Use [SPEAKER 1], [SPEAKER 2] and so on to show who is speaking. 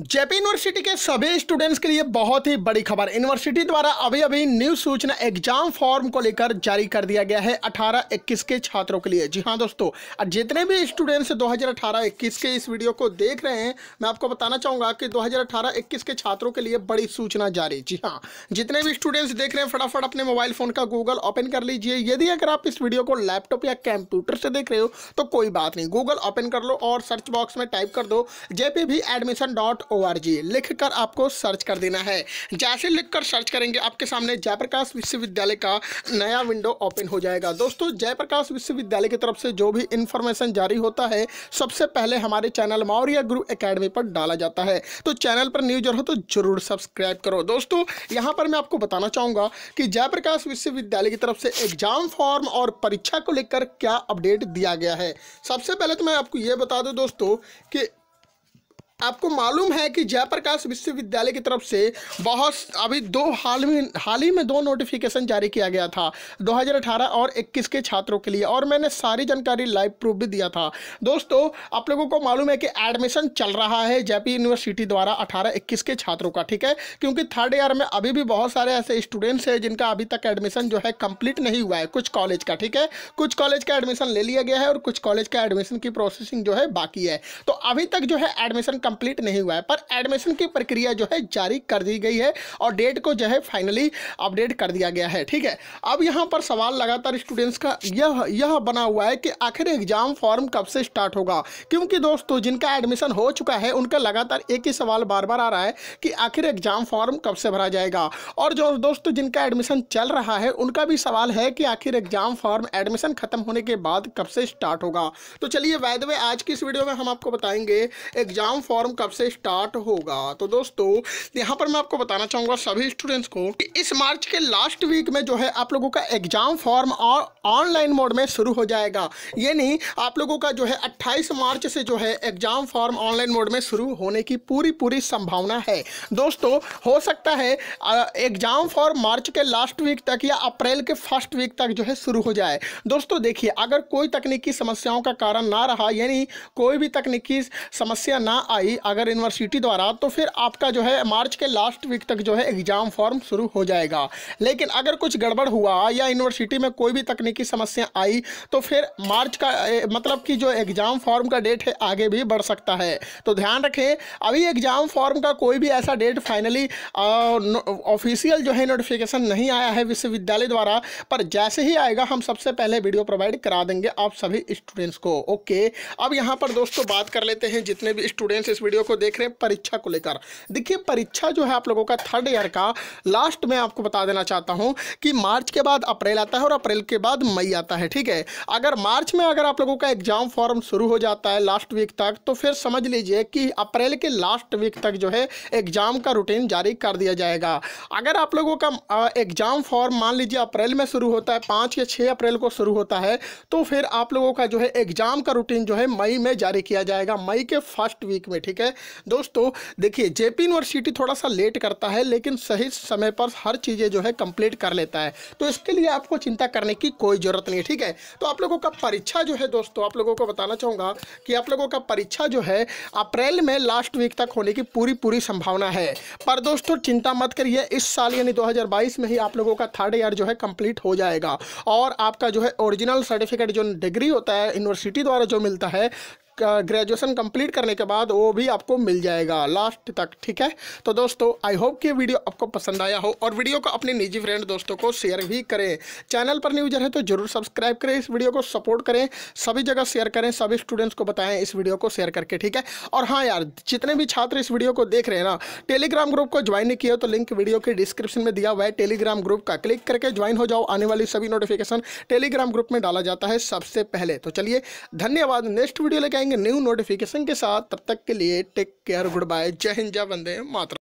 [SPEAKER 1] JP university के सभी students के लिए बहुत ही बड़ी खबर यूनिवर्सिटी द्वारा अभी अभी न्यू सूचना एग्जाम फॉर्म को लेकर जारी कर दिया गया है 18-21 के छात्रों के लिए जी हाँ दोस्तों और जितने भी स्टूडेंट्स 2018-21 के इस वीडियो को देख रहे हैं मैं आपको बताना चाहूंगा कि 2018-21 के छात्रों के लिए बड़ी सूचना जारी जी हाँ जितने भी स्टूडेंट्स देख रहे हैं फटाफट अपने मोबाइल फ़ोन का गूगल ओपन कर लीजिए यदि अगर आप इस वीडियो को लैपटॉप या कंप्यूटर से देख रहे हो तो कोई बात नहीं गूगल ओपन कर लो और सर्च बॉक्स में टाइप कर दो JP admission dot O R G लिख कर आपको सर्च कर देना है जैसे लिख कर सर्च करेंगे आपके सामने जयप्रकाश विश्वविद्यालय का नया विंडो ओपन हो जाएगा दोस्तों जयप्रकाश विश्वविद्यालय की तरफ से जो भी इंफॉर्मेशन जारी होता है सबसे पहले हमारे चैनल मौर्य गुरु एकेडमी पर डाला जाता है तो चैनल पर न्यूज रहो तो जरूर सब्सक्राइब करो दोस्तों यहाँ पर मैं आपको बताना चाहूँगा कि जयप्रकाश विश्वविद्यालय की तरफ से एग्जाम फॉर्म और परीक्षा को लेकर क्या अपडेट दिया गया है सबसे पहले तो मैं आपको यह बता दूं दोस्तों कि आपको मालूम है कि जयप्रकाश विश्वविद्यालय की तरफ से बहुत अभी दो हाल में हाल ही में दो नोटिफिकेशन जारी किया गया था 2018 और 21 के छात्रों के लिए और मैंने सारी जानकारी लाइव प्रूफ भी दिया था दोस्तों आप लोगों को मालूम है कि एडमिशन चल रहा है जयपी यूनिवर्सिटी द्वारा अठारह इक्कीस के छात्रों का ठीक है क्योंकि थर्ड ईयर में अभी भी बहुत सारे ऐसे स्टूडेंट्स हैं जिनका अभी तक एडमिशन जो है कंप्लीट नहीं हुआ है कुछ कॉलेज का ठीक है कुछ कॉलेज का एडमिशन ले लिया गया है और कुछ कॉलेज का एडमिशन की प्रोसेसिंग जो है बाकी है तो अभी तक जो है एडमिशन कंप्लीट नहीं हुआ है पर एडमिशन की प्रक्रिया जो है जारी कर दी गई है और डेट को जो है फाइनली अपडेट कर दिया गया है ठीक है अब यहाँ पर सवाल लगातार स्टूडेंट्स का यह यह बना हुआ है कि आखिर एग्जाम फॉर्म कब से स्टार्ट होगा क्योंकि दोस्तों जिनका एडमिशन हो चुका है उनका लगातार एक ही सवाल बार बार आ रहा है कि आखिर एग्जाम फॉर्म कब से भरा जाएगा और जो दोस्तों जिनका एडमिशन चल रहा है उनका भी सवाल है कि आखिर एग्जाम फॉर्म एडमिशन खत्म होने के बाद कब से स्टार्ट होगा तो चलिए वैदवे आज की इस वीडियो में हम आपको बताएंगे एग्जाम फॉर्म फॉर्म कब से स्टार्ट होगा तो दोस्तों यहाँ पर मैं आपको बताना चाहूँगा सभी स्टूडेंट्स को कि इस मार्च के लास्ट वीक में जो है आप लोगों का एग्जाम फॉर्म और ऑनलाइन मोड में शुरू हो जाएगा ये नहीं आप लोगों का जो है अट्ठाईस मार्च से जो है एग्जाम फॉर्म ऑनलाइन मोड में शुरू होने की पूरी पूरी संभावना है दोस्तों हो सकता है एग्जाम फॉर्म मार्च के लास्ट वीक तक या अप्रैल के फर्स्ट वीक तक जो है शुरू हो जाए दोस्तों देखिए अगर कोई तकनीकी समस्याओं का कारण ना रहा यानी कोई भी तकनीकी समस्या ना आई आई अगर यूनिवर्सिटी द्वारा तो फिर आपका जो है मार्च के लास्ट वीक तक जो है एग्ज़ाम फॉर्म शुरू हो जाएगा लेकिन अगर कुछ गड़बड़ हुआ या यूनिवर्सिटी में कोई भी तकनीकी समस्या आई तो फिर मार्च का ए, मतलब कि जो एग्ज़ाम फॉर्म का डेट है आगे भी बढ़ सकता है तो ध्यान रखें अभी एग्ज़ाम फॉर्म का कोई भी ऐसा डेट फाइनली ऑफिशियल जो है नोटिफिकेशन नहीं आया है विश्वविद्यालय द्वारा पर जैसे ही आएगा हम सबसे पहले वीडियो प्रोवाइड करा देंगे आप सभी स्टूडेंट्स को ओके अब यहाँ पर दोस्तों बात कर लेते हैं जितने भी स्टूडेंट्स इस वीडियो को देख रहे हैं परीक्षा को लेकर देखिए परीक्षा जो है आप लोगों का थर्ड ईयर का लास्ट में आपको बता देना चाहता हूं कि मार्च के बाद अप्रैल आता है और अप्रैल के बाद मई आता है ठीक है अगर मार्च में अगर आप लोगों का एग्जाम फॉर्म शुरू हो जाता है लास्ट वीक तक तो फिर समझ लीजिए कि अप्रैल के लास्ट वीक तक जो है एग्जाम का रूटीन जारी कर दिया जाएगा अगर आप लोगों का एग्जाम फॉर्म मान लीजिए अप्रैल में शुरू होता है पांच या छह अप्रैल को शुरू होता है तो फिर आप लोगों का जो है एग्जाम का रूटीन जो है मई में जारी किया जाएगा मई के फर्स्ट वीक में ठीक है दोस्तों देखिए जेपी यूनिवर्सिटी थोड़ा सा लेट करता है लेकिन सही समय पर हर चीज़ें जो है कंप्लीट कर लेता है तो इसके लिए आपको चिंता करने की कोई ज़रूरत नहीं ठीक है तो आप लोगों का परीक्षा जो है दोस्तों आप लोगों को बताना चाहूँगा कि आप लोगों का परीक्षा जो है अप्रैल में लास्ट वीक तक होने की पूरी पूरी संभावना है पर दोस्तों चिंता मत करिए इस साल यानी 2022 में ही आप लोगों का थर्ड ईयर जो है कंप्लीट हो जाएगा और आपका जो है ओरिजिनल सर्टिफिकेट जो डिग्री होता है यूनिवर्सिटी द्वारा जो मिलता है ग्रेजुएशन कंप्लीट करने के बाद वो भी आपको मिल जाएगा लास्ट तक ठीक है तो दोस्तों आई होप कि वीडियो आपको पसंद आया हो और वीडियो को अपने निजी फ्रेंड दोस्तों को शेयर भी करें चैनल पर न्यूजर है तो जरूर सब्सक्राइब करें इस वीडियो को सपोर्ट करें सभी जगह शेयर करें सभी स्टूडेंट्स को बताएं इस वीडियो को शेयर करके ठीक है और हाँ यार जितने भी छात्र इस वीडियो को देख रहे हैं ना टेलीग्राम ग्रुप को ज्वाइन नहीं किया तो लिंक वीडियो के डिस्क्रिप्शन में दिया हुआ है टेलीग्राम ग्रुप का क्लिक करके ज्वाइन हो जाओ आने वाली सभी नोटिफिकेशन टेलीग्राम ग्रुप में डाला जाता है सबसे पहले तो चलिए धन्यवाद नेक्स्ट वीडियो लेके आएंगे न्यू नोटिफिकेशन के साथ तब तक के लिए टेक केयर गुड बाय जय हिंद जय वंदे मातरम